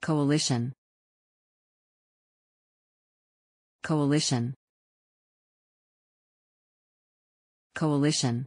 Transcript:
Coalition. Coalition. Coalition.